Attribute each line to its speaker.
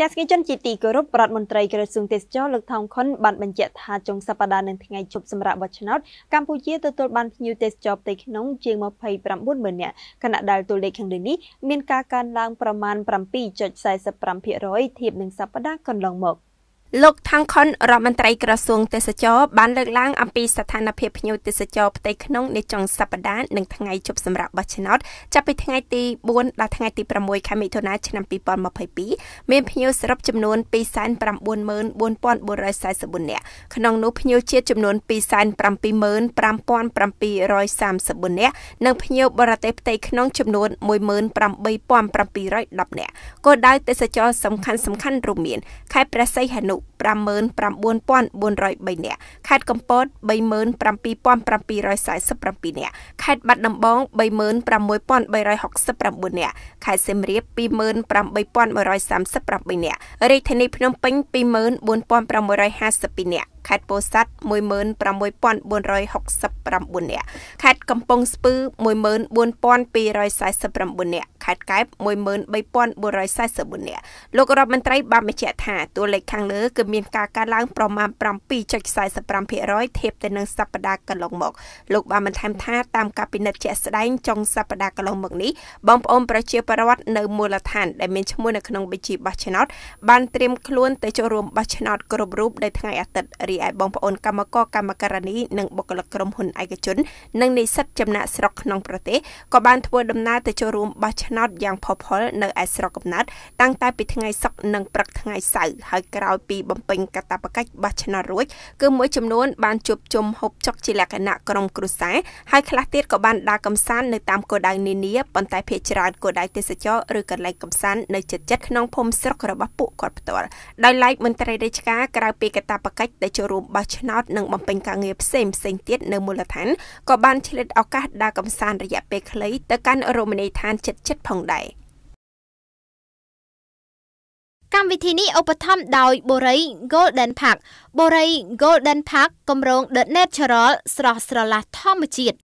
Speaker 1: ទាំងស្គីជនជាទីគោរពរដ្ឋមន្ត្រីក្រសួងទេសចរលោកថោងខុនបានបញ្ជាក់ថាចុងសប្តាហ៍នឹងថ្ងៃជប់សម្រាប់បោះឆ្នោតកម្ពុជាទទួលបានភ្ញៀវទេសចរផ្ទៃក្នុងជាង29ម៉ឺននាក់ខណៈដែលតួលេខខាងលើនេះមានការកើនឡើងប្រមាណ7.45%ធៀបនឹងសប្តាហ៍កន្លងមក។
Speaker 2: លោកថាំងខុនរដ្ឋមន្ត្រីក្រសួងទេសចរបានលើកឡើងអំពីស្ថានភាពភ្ញៀវទេសចរផ្ទៃក្នុងនាចុងសប្តាហ៍និងថ្ងៃជប់សម្រាប់បោះឆ្នោតចាប់ពីថ្ងៃទី4ដល់ថ្ងៃទី6ខែមិថុនាឆ្នាំ2022មានភ្ញៀវសរុបចំនួន294,444នាក់ក្នុងនោះភ្ញៀវជាតិចំនួន275,734នាក់និងភ្ញៀវបរទេសផ្ទៃក្នុងចំនួន18,710នាក់គោលដៅទេសចរ សំខាន់ៗរួមមានខេត្តព្រះសីហនុ59403នាក់ខេត្តកំពត37747នាក់ខេត្តបាត់ដំបង36369នាក់ខេត្តសៀមរាប28138នាក់រាជធានីភ្នំពេញ24652នាក់ខេត្តពោធិ៍សាត់16469នាក់ខេត្តកំពង់ស្ពឺ14249នាក់ខេត្តកែប13444នាក់លោករដ្ឋមន្ត្រីបានបញ្ជាក់ថាតួលេខខាងលើគឺមានការកើនឡើងប្រមាណ7.45%ធៀបទៅនឹងសប្តាហ៍កន្លងមកលោកបានបន្ថែមថាតាមការពិនិត្យជាក់ស្ដែងចុងសប្តាហ៍កន្លងមកនេះបងប្អូនប្រជាពលរដ្ឋនៅមូលដ្ឋានដែលមានឈ្មោះនៅក្នុងបញ្ជីបោះឆ្នោតបានត្រៀមខ្លួនទៅចូលរួមបោះឆ្នោតគ្រប់រូបនៅថ្ងៃអាទិត្យរីឯបងប្អូនកម្មករកម្មការនីនិងបុគ្គលិកក្រុមហ៊ុនឯកជននិងនិស្សិតចំណាក់ស្រុកក្នុងប្រទេសក៏បានធ្វើដំណើរទៅចូលរួមបោះឆ្នោតណោតយ៉ាងផុសផុលនៅឯស្រុកកំណត់តាំងតែពីថ្ងៃសុក្រនិងព្រឹកថ្ងៃសៅរ៍ហើយក្រោយពីបំពេញកាតព្វកិច្ចបោះឆ្នោតរួចគឺមួយចំនួនបានជួបជុំហូបចុកជាលក្ខណៈក្រុមគ្រួសារហើយខ្លះទៀតក៏បានដើរកំសាន្តនៅតាមគោលដៅនានាប៉ុន្តែភាគច្រើនគោលដៅទេសចរឬកន្លែងកំសាន្តនៅជិតៗក្នុងភូមិស្រុករបស់ពួកគាត់ផ្ទាល់ដោយឡែកមន្ត្រីរាជការក្រៅពីកាតព្វកិច្ចដែលចូលរួមបោះឆ្នោតនិងបំពេញការងារផ្សេងផ្សេងទៀតនៅមូលដ្ឋានក៏បានឆ្លៀតឱកាសដើរកំសាន្តរយៈពេលខ្លីទៅកាន់រមណីយដ្ឋានជិតៗផងដែរកម្មវិធីនេះឧបត្ថម្ភដោយបូរី Golden Park បូរី Golden Park គម្រោង The Natural ស្រស់ស្រឡះធម្មជាតិ